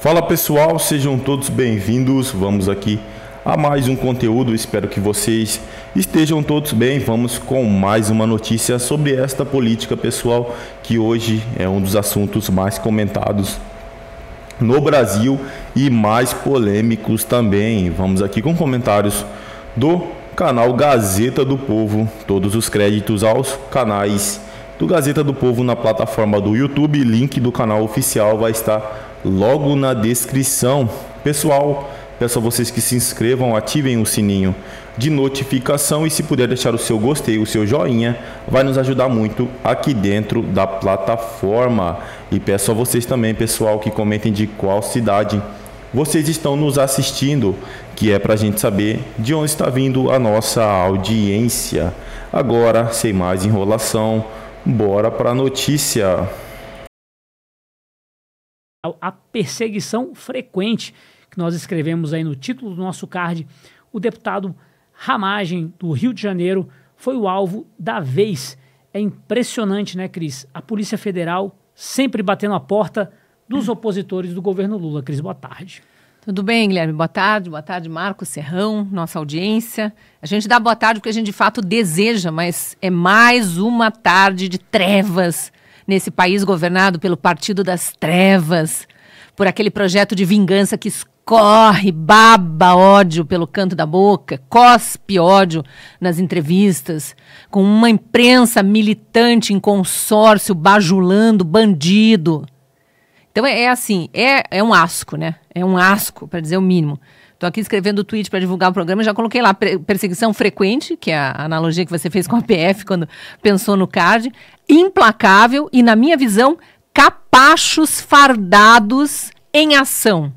Fala pessoal, sejam todos bem-vindos. Vamos aqui a mais um conteúdo. Espero que vocês estejam todos bem. Vamos com mais uma notícia sobre esta política pessoal que hoje é um dos assuntos mais comentados no Brasil e mais polêmicos também. Vamos aqui com comentários do canal Gazeta do Povo. Todos os créditos aos canais do Gazeta do Povo na plataforma do YouTube. Link do canal oficial vai estar logo na descrição. Pessoal, peço a vocês que se inscrevam, ativem o sininho de notificação e se puder deixar o seu gostei, o seu joinha, vai nos ajudar muito aqui dentro da plataforma. E peço a vocês também, pessoal, que comentem de qual cidade vocês estão nos assistindo, que é para a gente saber de onde está vindo a nossa audiência. Agora, sem mais enrolação, bora para a notícia a perseguição frequente, que nós escrevemos aí no título do nosso card, o deputado Ramagem, do Rio de Janeiro, foi o alvo da vez. É impressionante, né, Cris? A Polícia Federal sempre batendo a porta dos hum. opositores do governo Lula. Cris, boa tarde. Tudo bem, Guilherme? Boa tarde, boa tarde, Marco Serrão, nossa audiência. A gente dá boa tarde porque a gente de fato deseja, mas é mais uma tarde de trevas nesse país governado pelo Partido das Trevas, por aquele projeto de vingança que escorre baba ódio pelo canto da boca, cospe ódio nas entrevistas, com uma imprensa militante em consórcio, bajulando bandido. Então é, é assim, é, é um asco, né? É um asco, para dizer o mínimo. Estou aqui escrevendo o tweet para divulgar o programa, já coloquei lá perseguição frequente, que é a analogia que você fez com a PF quando pensou no card, implacável e, na minha visão, capachos fardados em ação.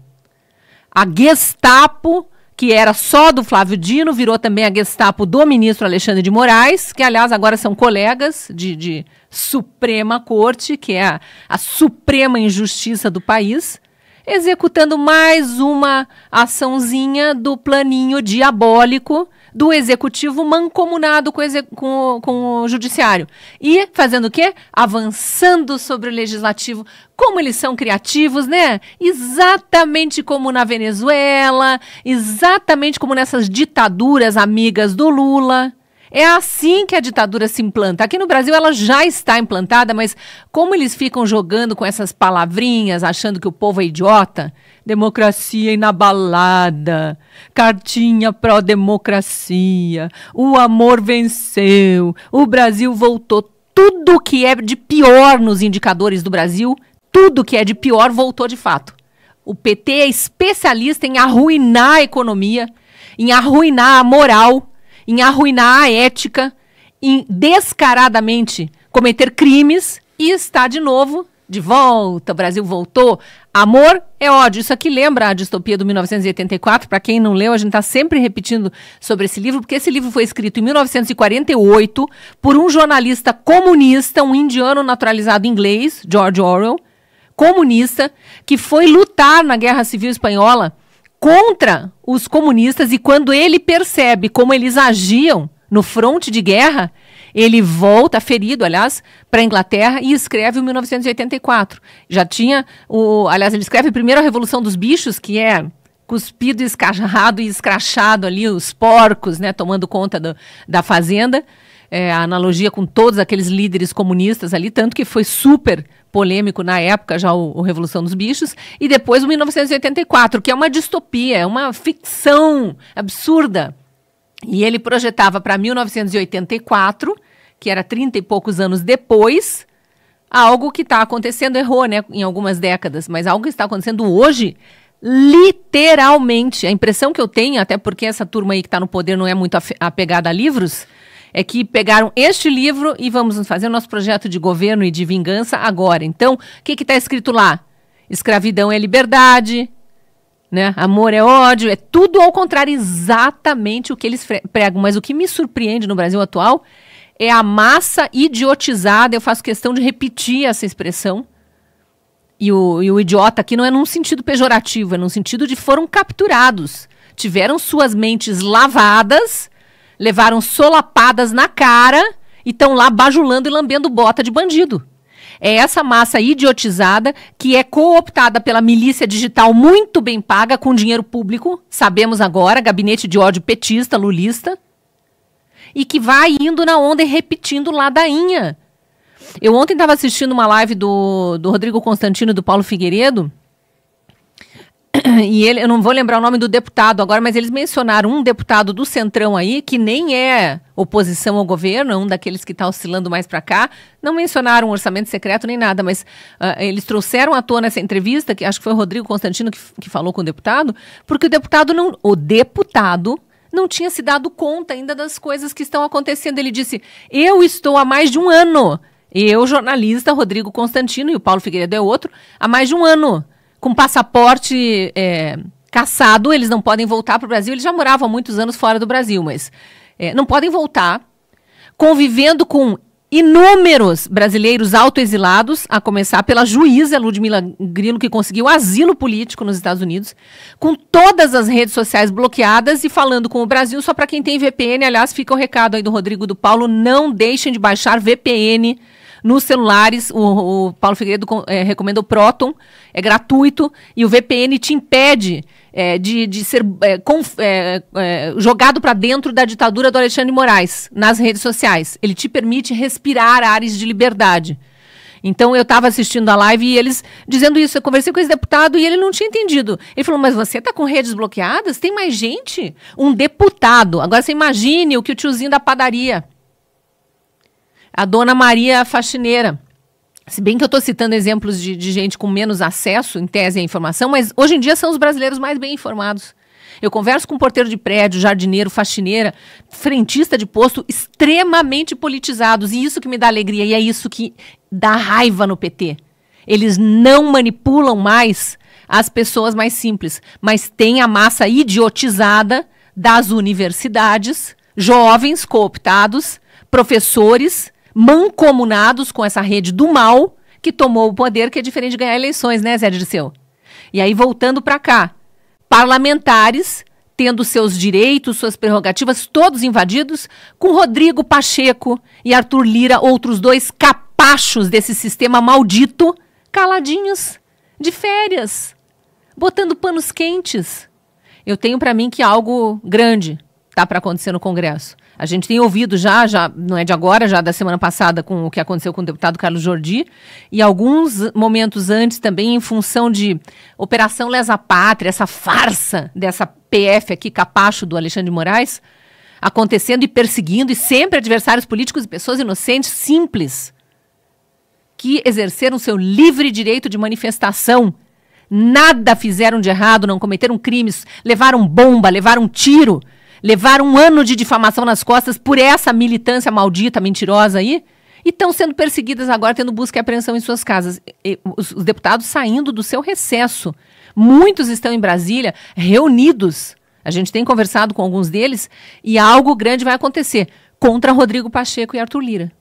A Gestapo, que era só do Flávio Dino, virou também a Gestapo do ministro Alexandre de Moraes, que, aliás, agora são colegas de, de Suprema Corte, que é a, a suprema injustiça do país executando mais uma açãozinha do planinho diabólico do executivo mancomunado com, com, com o judiciário. E fazendo o quê? Avançando sobre o legislativo. Como eles são criativos, né? Exatamente como na Venezuela, exatamente como nessas ditaduras amigas do Lula. É assim que a ditadura se implanta. Aqui no Brasil ela já está implantada, mas como eles ficam jogando com essas palavrinhas, achando que o povo é idiota? Democracia inabalada, cartinha pró-democracia, o amor venceu, o Brasil voltou. Tudo que é de pior nos indicadores do Brasil, tudo que é de pior voltou de fato. O PT é especialista em arruinar a economia, em arruinar a moral em arruinar a ética, em descaradamente cometer crimes e está de novo de volta, o Brasil voltou. Amor é ódio. Isso aqui lembra a distopia do 1984. Para quem não leu, a gente está sempre repetindo sobre esse livro, porque esse livro foi escrito em 1948 por um jornalista comunista, um indiano naturalizado inglês, George Orwell, comunista, que foi lutar na Guerra Civil Espanhola contra os comunistas e quando ele percebe como eles agiam no fronte de guerra, ele volta, ferido, aliás, para a Inglaterra e escreve o 1984. Já tinha, o, aliás, ele escreve primeiro a Revolução dos Bichos, que é cuspido, escarrado e escrachado ali, os porcos, né, tomando conta do, da fazenda é, a analogia com todos aqueles líderes comunistas ali, tanto que foi super polêmico na época, já o, o Revolução dos Bichos, e depois o 1984, que é uma distopia, é uma ficção absurda. E ele projetava para 1984, que era 30 e poucos anos depois, algo que está acontecendo, errou né, em algumas décadas, mas algo que está acontecendo hoje, literalmente. A impressão que eu tenho, até porque essa turma aí que está no poder não é muito apegada a livros, é que pegaram este livro e vamos fazer o nosso projeto de governo e de vingança agora. Então, o que está escrito lá? Escravidão é liberdade, né? Amor é ódio, é tudo ao contrário, exatamente o que eles pregam. Mas o que me surpreende no Brasil atual é a massa idiotizada. Eu faço questão de repetir essa expressão. E o, e o idiota aqui não é num sentido pejorativo, é num sentido de foram capturados. Tiveram suas mentes lavadas levaram solapadas na cara e estão lá bajulando e lambendo bota de bandido. É essa massa idiotizada que é cooptada pela milícia digital muito bem paga com dinheiro público, sabemos agora, gabinete de ódio petista, lulista, e que vai indo na onda e repetindo ladainha. Eu ontem estava assistindo uma live do, do Rodrigo Constantino e do Paulo Figueiredo, e ele, eu não vou lembrar o nome do deputado agora, mas eles mencionaram um deputado do Centrão aí, que nem é oposição ao governo, é um daqueles que está oscilando mais para cá. Não mencionaram orçamento secreto nem nada, mas uh, eles trouxeram à tona essa entrevista, que acho que foi o Rodrigo Constantino que, que falou com o deputado, porque o deputado não. O deputado não tinha se dado conta ainda das coisas que estão acontecendo. Ele disse: Eu estou há mais de um ano. Eu, jornalista, Rodrigo Constantino, e o Paulo Figueiredo é outro, há mais de um ano com passaporte é, caçado, eles não podem voltar para o Brasil. Eles já moravam há muitos anos fora do Brasil, mas é, não podem voltar, convivendo com inúmeros brasileiros autoexilados, a começar pela juíza Ludmila Grilo, que conseguiu asilo político nos Estados Unidos, com todas as redes sociais bloqueadas e falando com o Brasil só para quem tem VPN. Aliás, fica o recado aí do Rodrigo do Paulo, não deixem de baixar VPN nos celulares, o, o Paulo Figueiredo é, recomenda o Proton, é gratuito, e o VPN te impede é, de, de ser é, jogado para dentro da ditadura do Alexandre Moraes nas redes sociais. Ele te permite respirar áreas de liberdade. Então eu estava assistindo a live e eles dizendo isso. Eu conversei com esse deputado e ele não tinha entendido. Ele falou: Mas você está com redes bloqueadas? Tem mais gente? Um deputado. Agora você imagine o que o tiozinho da padaria a Dona Maria Faxineira. Se bem que eu estou citando exemplos de, de, gente com menos acesso, em tese, à informação, mas hoje em dia são os brasileiros mais bem informados. Eu converso com um porteiro de prédio, jardineiro, faxineira, frentista de posto, extremamente politizados. E isso que me dá alegria e é isso que dá raiva no PT. Eles não manipulam mais as pessoas mais simples, mas tem a massa idiotizada das universidades, jovens cooptados, professores mancomunados com essa rede do mal que tomou o poder, que é diferente de ganhar eleições, né, Zé Dirceu? E aí, voltando para cá, parlamentares tendo seus direitos, suas prerrogativas, todos invadidos, com Rodrigo Pacheco e Arthur Lira, outros dois capachos desse sistema maldito, caladinhos, de férias, botando panos quentes. Eu tenho para mim que algo grande tá para acontecer no Congresso. A gente tem ouvido já, já não é de agora, já da semana passada com o que aconteceu com o deputado Carlos Jordi e alguns momentos antes também em função de Operação Lesa Pátria, essa farsa dessa PF aqui, capacho do Alexandre de Moraes, acontecendo e perseguindo e sempre adversários políticos e pessoas inocentes, simples, que exerceram seu livre direito de manifestação nada fizeram de errado, não cometeram crimes, levaram bomba, levaram tiro, levaram um ano de difamação nas costas por essa militância maldita, mentirosa aí, e estão sendo perseguidas agora, tendo busca e apreensão em suas casas. E, os, os deputados saindo do seu recesso. Muitos estão em Brasília reunidos. A gente tem conversado com alguns deles e algo grande vai acontecer contra Rodrigo Pacheco e Arthur Lira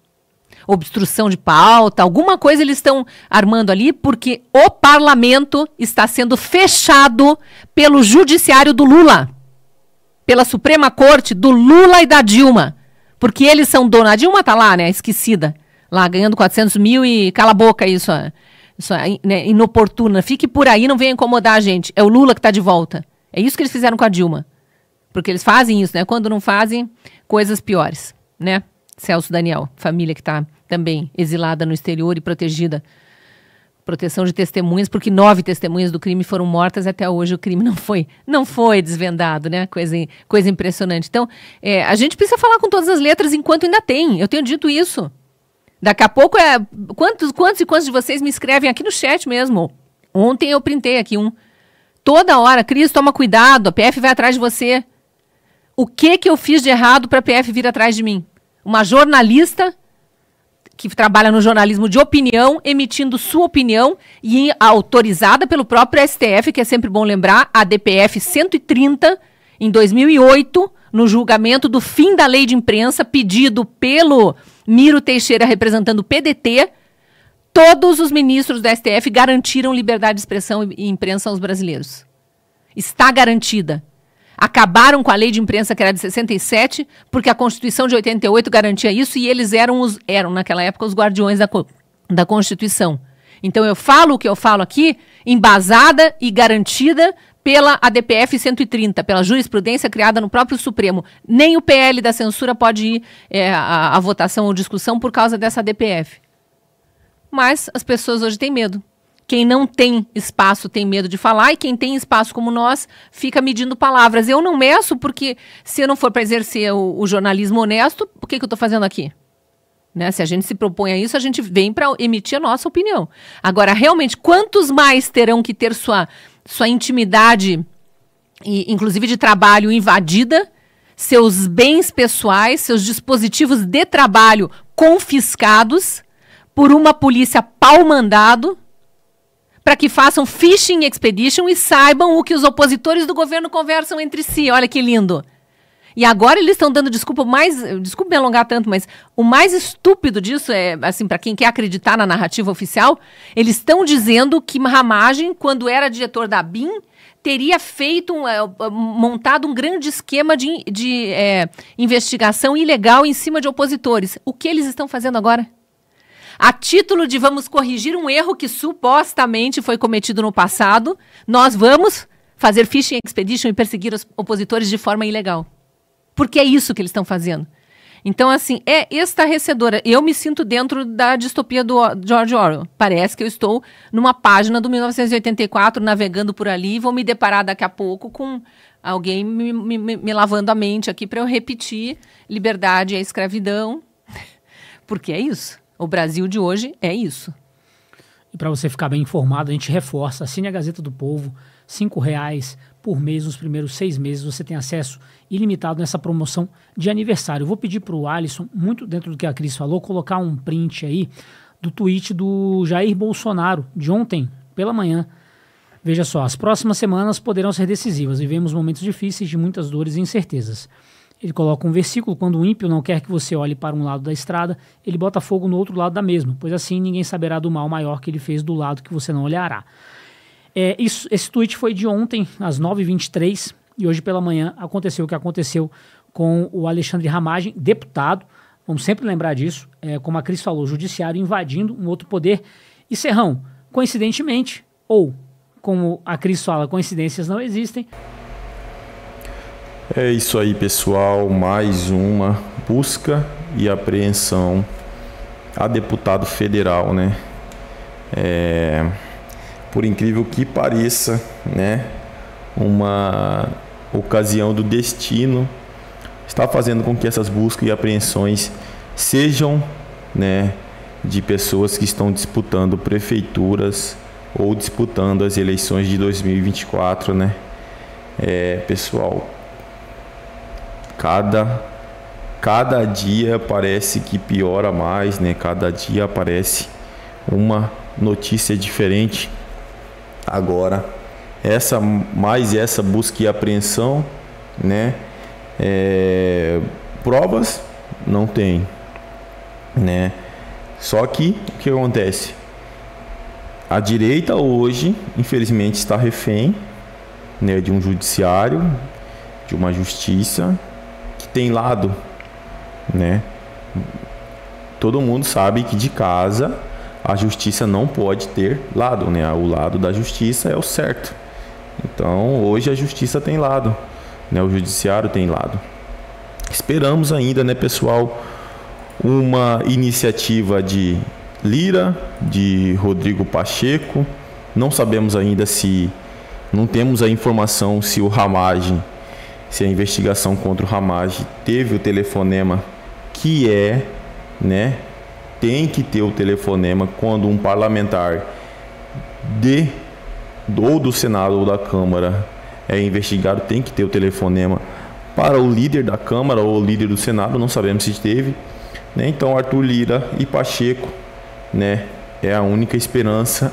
obstrução de pauta, alguma coisa eles estão armando ali, porque o parlamento está sendo fechado pelo judiciário do Lula pela Suprema Corte do Lula e da Dilma. Porque eles são dona. A Dilma tá lá, né? É esquecida. Lá ganhando 400 mil e cala a boca isso. Isso é né, inoportuna. Fique por aí, não venha incomodar a gente. É o Lula que está de volta. É isso que eles fizeram com a Dilma. Porque eles fazem isso, né? Quando não fazem, coisas piores, né? Celso Daniel, família que está também exilada no exterior e protegida proteção de testemunhas, porque nove testemunhas do crime foram mortas até hoje o crime não foi não foi desvendado, né? Coisa, coisa impressionante. Então, é, a gente precisa falar com todas as letras enquanto ainda tem. Eu tenho dito isso. Daqui a pouco é quantos quantos e quantos de vocês me escrevem aqui no chat mesmo. Ontem eu printei aqui um. Toda hora, Cris, toma cuidado, a PF vai atrás de você. O que que eu fiz de errado para a PF vir atrás de mim? Uma jornalista que trabalha no jornalismo de opinião, emitindo sua opinião e autorizada pelo próprio STF, que é sempre bom lembrar, a DPF 130, em 2008, no julgamento do fim da lei de imprensa, pedido pelo Miro Teixeira, representando o PDT, todos os ministros do STF garantiram liberdade de expressão e imprensa aos brasileiros. Está garantida acabaram com a lei de imprensa que era de 67, porque a Constituição de 88 garantia isso e eles eram, os, eram naquela época, os guardiões da, da Constituição. Então eu falo o que eu falo aqui, embasada e garantida pela ADPF 130, pela jurisprudência criada no próprio Supremo. Nem o PL da censura pode ir é, à, à votação ou discussão por causa dessa ADPF. Mas as pessoas hoje têm medo. Quem não tem espaço tem medo de falar e quem tem espaço como nós fica medindo palavras. Eu não meço porque se eu não for para exercer o, o, jornalismo honesto, o que, que eu estou fazendo aqui? Né? Se a gente se propõe a isso, a gente vem para emitir a nossa opinião. Agora, realmente, quantos mais terão que ter sua, sua intimidade, e, inclusive de trabalho, invadida, seus bens pessoais, seus dispositivos de trabalho confiscados por uma polícia pau mandado? para que façam phishing expedition e saibam o que os opositores do governo conversam entre si. Olha que lindo. E agora eles estão dando desculpa mais, desculpa me alongar tanto, mas o mais estúpido disso é, assim, para quem quer acreditar na narrativa oficial, eles estão dizendo que Ramagem, quando era diretor da BIM, teria feito, um, é, montado um grande esquema de, de é, investigação ilegal em cima de opositores. O que eles estão fazendo agora? A título de vamos corrigir um erro que supostamente foi cometido no passado, nós vamos fazer fishing expedition e perseguir os opositores de forma ilegal. Porque é isso que eles estão fazendo. Então, assim, é estarrecedora. Eu me sinto dentro da distopia do George Orwell. Parece que eu estou numa página do 1984, navegando por ali, e vou me deparar daqui a pouco com alguém me, me, me lavando a mente aqui para eu repetir liberdade é escravidão. Porque é isso. O Brasil de hoje é isso. E para você ficar bem informado, a gente reforça: assine a Gazeta do Povo, R$ reais por mês nos primeiros seis meses. Você tem acesso ilimitado nessa promoção de aniversário. Eu vou pedir para o Alisson, muito dentro do que a Cris falou, colocar um print aí do tweet do Jair Bolsonaro de ontem pela manhã. Veja só, as próximas semanas poderão ser decisivas. Vivemos momentos difíceis de muitas dores e incertezas. Ele coloca um versículo: quando o ímpio não quer que você olhe para um lado da estrada, ele bota fogo no outro lado da mesma, pois assim ninguém saberá do mal maior que ele fez do lado que você não olhará. É, isso, esse tweet foi de ontem, às 9h23, e hoje pela manhã aconteceu o que aconteceu com o Alexandre Ramagem, deputado. Vamos sempre lembrar disso, é, como a Cris falou, judiciário invadindo um outro poder. E Serrão, coincidentemente, ou como a Cris fala, coincidências não existem. É isso aí, pessoal. Mais uma busca e apreensão a deputado federal, né? É, por incrível que pareça, né? Uma ocasião do destino está fazendo com que essas buscas e apreensões sejam, né? De pessoas que estão disputando prefeituras ou disputando as eleições de 2024, né? É, pessoal, cada cada dia parece que piora mais, né? Cada dia aparece uma notícia diferente. Agora, essa mais essa busca e apreensão, né? É, provas não tem, né? Só que o que acontece? A direita hoje, infelizmente, está refém né, de um judiciário, de uma justiça tem lado, né? Todo mundo sabe que de casa a justiça não pode ter lado, né? O lado da justiça é o certo. Então, hoje a justiça tem lado, né? O judiciário tem lado. Esperamos ainda, né, pessoal, uma iniciativa de Lira, de Rodrigo Pacheco. Não sabemos ainda se não temos a informação se o Ramagem se a investigação contra o Hamas teve o telefonema que é, né, tem que ter o telefonema quando um parlamentar de ou do Senado ou da Câmara é investigado, tem que ter o telefonema para o líder da Câmara ou o líder do Senado, não sabemos se teve. Né? Então, Arthur Lira e Pacheco né, é a única esperança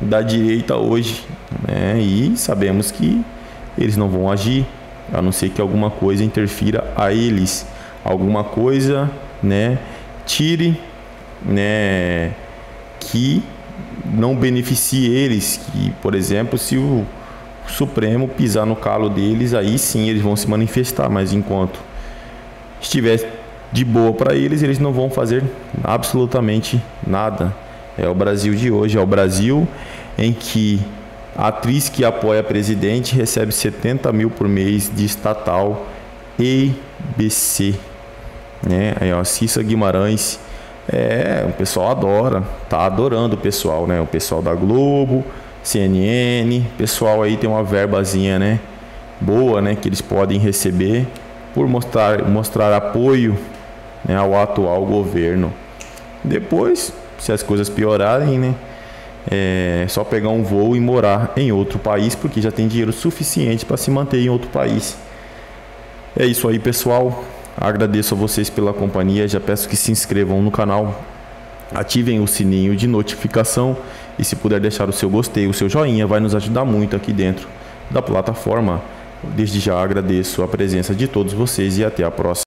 da direita hoje. Né? E sabemos que eles não vão agir, a não ser que alguma coisa interfira a eles, alguma coisa, né, tire, né, que não beneficie eles, que, por exemplo, se o Supremo pisar no calo deles, aí sim eles vão se manifestar, mas enquanto estiver de boa para eles, eles não vão fazer absolutamente nada. É o Brasil de hoje, é o Brasil em que a atriz que apoia presidente recebe 70 mil por mês de estatal EBC. Né? Aí, ó, Cissa Guimarães. É, o pessoal adora, tá adorando o pessoal, né? O pessoal da Globo, CNN, pessoal aí tem uma verbazinha, né? Boa, né? Que eles podem receber por mostrar, mostrar apoio né, ao atual governo. Depois, se as coisas piorarem, né? é só pegar um voo e morar em outro país, porque já tem dinheiro suficiente para se manter em outro país. É isso aí, pessoal. Agradeço a vocês pela companhia. Já peço que se inscrevam no canal, ativem o sininho de notificação e, se puder, deixar o seu gostei, o seu joinha, vai nos ajudar muito aqui dentro da plataforma. Desde já agradeço a presença de todos vocês e até a próxima.